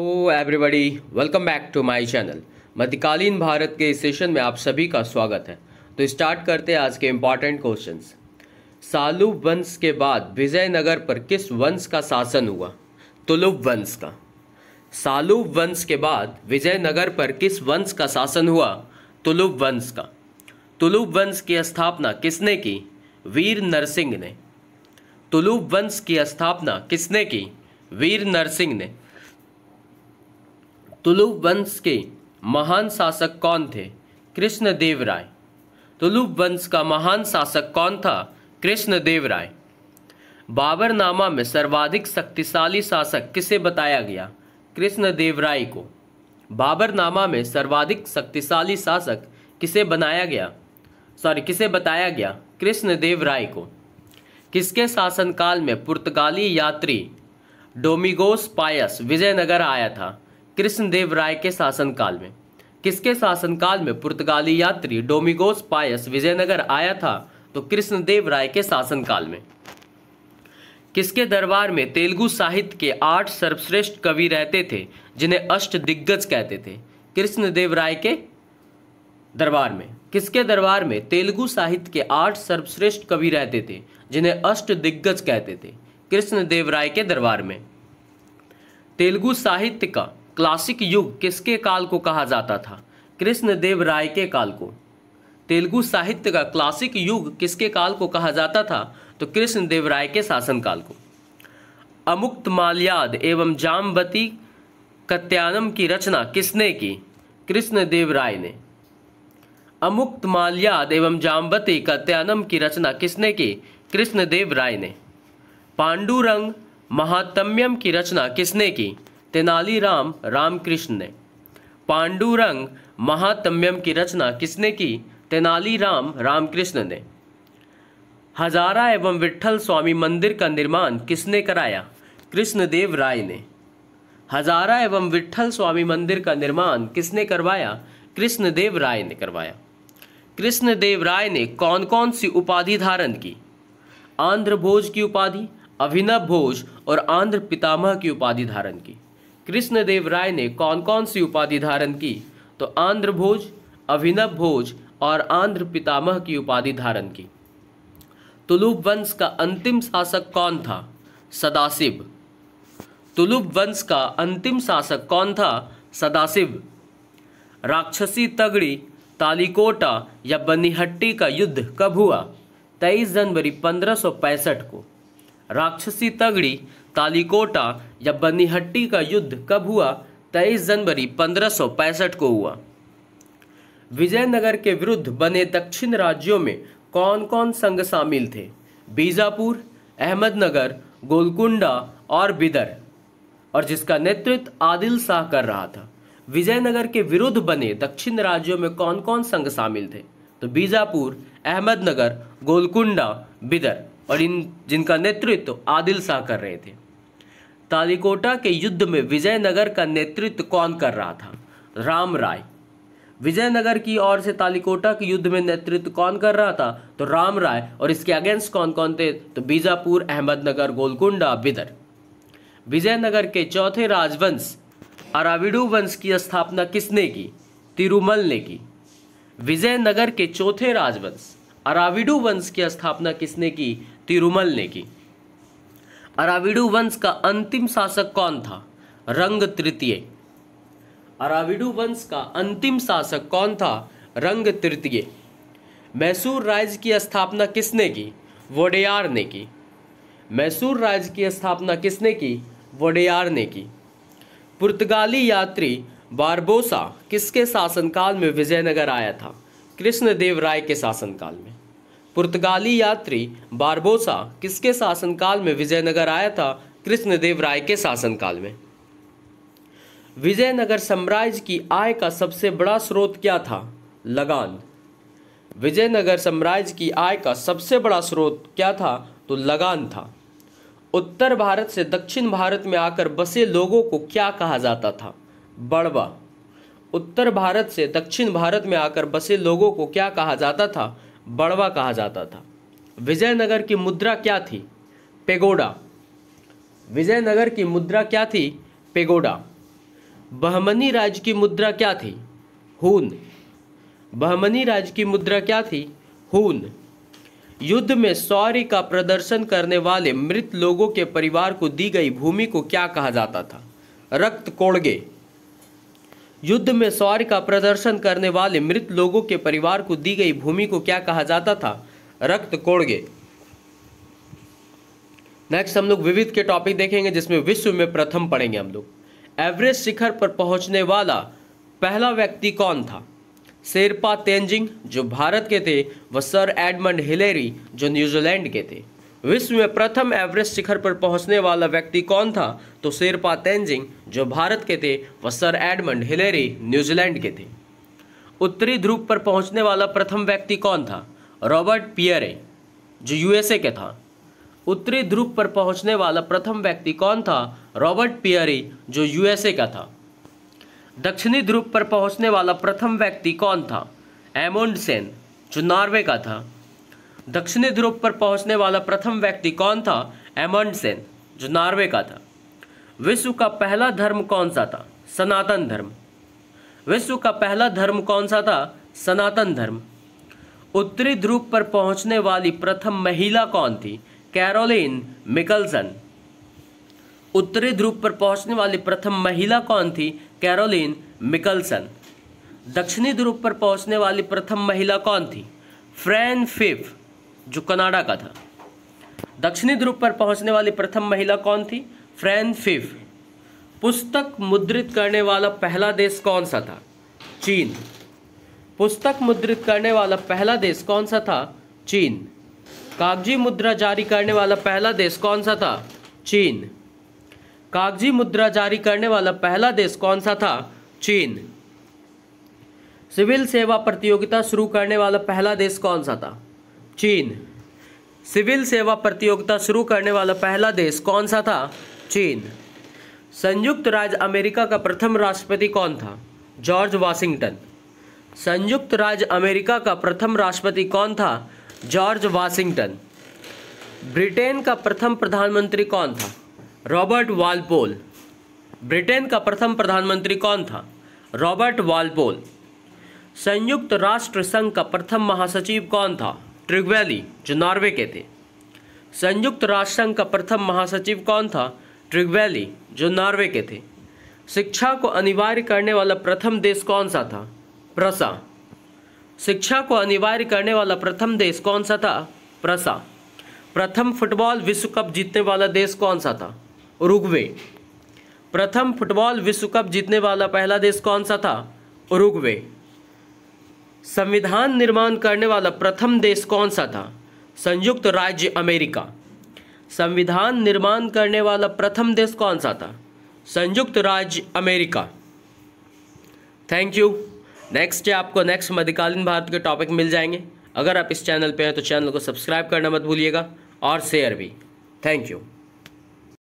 everybody welcome back to my channel मध्यकालीन भारत के इस सेशन में आप सभी का स्वागत है तो स्टार्ट करते हैं आज के इम्पॉर्टेंट क्वेश्चंस सालुभ वंश के बाद विजयनगर पर किस वंश का शासन हुआ तुलुभ वंश का सालु वंश के बाद विजयनगर पर किस वंश का शासन हुआ तुलुभ वंश का तुलुब वंश की स्थापना किसने की वीर नरसिंह ने तुलुप वंश की स्थापना किसने की वीर नरसिंह ने तुलु वंश के महान शासक कौन थे कृष्णदेव राय तुलु वंश का महान शासक कौन था कृष्णदेव राय बाबरनामा में सर्वाधिक शक्तिशाली शासक किसे बताया गया कृष्णदेव राय को बाबरनामा में सर्वाधिक शक्तिशाली शासक किसे बनाया गया सॉरी किसे बताया गया कृष्णदेव राय को किसके शासनकाल में पुर्तगाली यात्री डोमिगोस पायस विजयनगर आया था कृष्णदेव राय के शासनकाल में किसके शासनकाल में पुर्तगाली यात्री डोमिगोस पायस विजयनगर आया था तो कृष्णदेव राय के शासनकाल में किसके दरबार में तेलुगु साहित्य के आठ सर्वश्रेष्ठ कवि रहते थे जिन्हें अष्ट दिग्गज कहते थे कृष्णदेव राय के दरबार में किसके दरबार में तेलुगु साहित्य के आठ सर्वश्रेष्ठ कवि रहते थे जिन्हें अष्ट दिग्गज कहते थे कृष्णदेव राय के दरबार में तेलुगु साहित्य का क्लासिक युग किसके काल को कहा जाता था कृष्णदेव राय के काल को तेलुगु साहित्य का क्लासिक युग किसके काल को कहा जाता था तो कृष्णदेव राय के शासनकाल को अमुक्त माल्याद एवं जामवती कत्यानम की रचना किसने की कृष्णदेव राय ने अमुक्त माल्याद एवं जामवती कत्यानम की रचना किसने की कृष्णदेव राय ने पांडुरंग महात्म्यम की रचना किसने की तेनालीराम रामकृष्ण ने पांडुरंग महातम्यम की रचना किसने की तेनालीराम रामकृष्ण ने हजारा एवं विठ्ठल स्वामी मंदिर का निर्माण किसने कराया कृष्णदेव राय ने हजारा एवं विठ्ठल स्वामी मंदिर का निर्माण किसने करवाया कृष्णदेव राय ने करवाया कृष्णदेव राय ने कौन कौन सी उपाधि धारण की आंध्र भोज की उपाधि अभिनव भोज और आंध्र पितामह की उपाधि धारण की कृष्णदेव राय ने कौन कौन सी उपाधि धारण की तो आंध्र भोज अभिनव भोज और आंध्र पितामह की उपाधि धारण की तुलुप वंश का अंतिम शासक कौन था सदाशिव तुलुप वंश का अंतिम शासक कौन था सदाशिव राक्षसी तगड़ी तालिकोटा या बनिहट्टी का युद्ध कब हुआ 23 जनवरी 1565 को राक्षसी तगड़ी तालिकोटा या बनीहट्टी का युद्ध कब हुआ तेईस जनवरी पंद्रह को हुआ विजयनगर के विरुद्ध बने दक्षिण राज्यों में कौन कौन संघ शामिल थे बीजापुर अहमदनगर गोलकुंडा और बिदर और जिसका नेतृत्व आदिल शाह कर रहा था विजयनगर के विरुद्ध बने दक्षिण राज्यों में कौन कौन संघ शामिल थे तो बीजापुर अहमदनगर गोलकुंडा बिदर और इन जिनका नेतृत्व आदिल शाह कर रहे थे तालिकोटा के युद्ध में विजयनगर का नेतृत्व कौन कर रहा था राम राय विजयनगर की ओर से तालिकोटा के युद्ध में नेतृत्व कौन कर रहा था तो राम राय और इसके अगेंस्ट कौन कौन थे तो बीजापुर अहमदनगर गोलकुंडा बिदर विजयनगर के चौथे राजवंश अराविडू वंश की स्थापना किसने की तिरुमल ने की विजयनगर के चौथे राजवंश अराविडू वंश की स्थापना किसने की तिरुमल ने की अराविडु वंश का अंतिम शासक कौन था रंग तृतीय अराविडु वंश का अंतिम शासक कौन था रंग तृतीय मैसूर राज्य की स्थापना किसने की वोडेयार ने की मैसूर राज्य की स्थापना किसने की वोडेयार ने की पुर्तगाली यात्री बारबोसा किसके शासनकाल में विजयनगर आया था कृष्णदेव राय के शासनकाल में पुर्तगाली यात्री बारबोसा किसके शासनकाल में विजयनगर आया था कृष्णदेव राय के शासनकाल में विजयनगर साम्राज्य की आय का सबसे बड़ा स्रोत क्या था लगान विजयनगर साम्राज्य की आय का सबसे बड़ा स्रोत क्या था तो लगान था उत्तर भारत से दक्षिण भारत में आकर बसे लोगों को क्या कहा जाता था बड़वा उत्तर भारत से दक्षिण भारत में आकर बसे लोगों को क्या कहा जाता था बड़वा कहा जाता था विजयनगर की मुद्रा क्या थी पेगोडा विजयनगर की मुद्रा क्या थी पेगोडा बहमनी राज्य की मुद्रा क्या थी हून बहमनी राज्य की मुद्रा क्या थी हून युद्ध में सौर्य का प्रदर्शन करने वाले मृत लोगों के परिवार को दी गई भूमि को क्या कहा जाता था रक्त कोड़गे युद्ध में शौर्य का प्रदर्शन करने वाले मृत लोगों के परिवार को दी गई भूमि को क्या कहा जाता था रक्त कोड़गे नेक्स्ट हम लोग विविध के टॉपिक देखेंगे जिसमें विश्व में प्रथम पढ़ेंगे हम लोग एवरेस्ट शिखर पर पहुंचने वाला पहला व्यक्ति कौन था शेरपा तेंजिंग जो भारत के थे व सर एडमंड हिलेरी जो न्यूजीलैंड के थे विश्व में प्रथम एवरेस्ट शिखर पर पहुंचने वाला व्यक्ति कौन था तो शेरपा तेंजिंग जो भारत के थे व सर एडमंड हिलेरी न्यूजीलैंड के थे उत्तरी ध्रुव पर पहुंचने वाला प्रथम व्यक्ति कौन था रॉबर्ट पियरे जो यूएसए के था उत्तरी ध्रुव पर पहुंचने वाला प्रथम व्यक्ति कौन था रॉबर्ट पियरी जो यूएसए का था दक्षिणी ध्रुव पर पहुंचने वाला प्रथम व्यक्ति कौन था एमोंडसेन जो नॉर्वे का था दक्षिणी ध्रुव पर पहुंचने वाला प्रथम व्यक्ति कौन था एमंडसेन जो नॉर्वे का था विश्व का पहला धर्म कौन सा था सनातन धर्म विश्व का पहला धर्म कौन सा था सनातन धर्म उत्तरी ध्रुव पर पहुंचने वाली प्रथम महिला कौन थी कैरोलिन मिकलसन उत्तरी ध्रुव पर पहुंचने वाली प्रथम महिला कौन थी कैरोलिन मिकलसन दक्षिणी ध्रुव पर पहुंचने वाली प्रथम महिला कौन थी फ्रैन फिफ जो कनाडा का था दक्षिणी ध्रुव पर पहुंचने वाली प्रथम महिला कौन थी फ्रैन फिफ पुस्तक मुद्रित करने वाला पहला देश कौन सा था चीन पुस्तक मुद्रित करने वाला पहला देश कौन सा था चीन कागजी मुद्रा जारी करने वाला पहला देश कौन सा था चीन कागजी मुद्रा जारी करने वाला पहला देश कौन सा था चीन सिविल सेवा प्रतियोगिता शुरू करने वाला पहला देश कौन सा था चीन सिविल सेवा प्रतियोगिता शुरू करने वाला पहला देश कौन सा था चीन संयुक्त राज्य अमेरिका का प्रथम राष्ट्रपति कौन था जॉर्ज वाशिंगटन संयुक्त राज्य अमेरिका का प्रथम राष्ट्रपति कौन था जॉर्ज वाशिंगटन ब्रिटेन का प्रथम प्रधानमंत्री कौन था रॉबर्ट वालपोल ब्रिटेन का प्रथम प्रधानमंत्री कौन था रॉबर्ट वालपोल संयुक्त राष्ट्र संघ का प्रथम महासचिव कौन था ट्रिगवेली जो नॉर्वे के थे संयुक्त राष्ट्र संघ का प्रथम महासचिव कौन था ट्रिगवैली जो नॉर्वे के थे शिक्षा को अनिवार्य करने वाला प्रथम देश कौन सा था प्रसा शिक्षा को अनिवार्य करने वाला प्रथम देश कौन सा था प्रसा प्रथम फुटबॉल विश्व कप जीतने वाला देश कौन सा था उरुग्वे प्रथम फुटबॉल विश्व कप जीतने वाला पहला देश कौन सा था उरुग्वे संविधान निर्माण करने वाला प्रथम देश कौन सा था संयुक्त राज्य अमेरिका संविधान निर्माण करने वाला प्रथम देश कौन सा था संयुक्त राज्य America thank you next day आपको नेक्स्ट मध्यकालीन भारत के टॉपिक मिल जाएंगे अगर आप इस चैनल पे हैं तो चैनल को सब्सक्राइब करना मत भूलिएगा और शेयर भी थैंक यू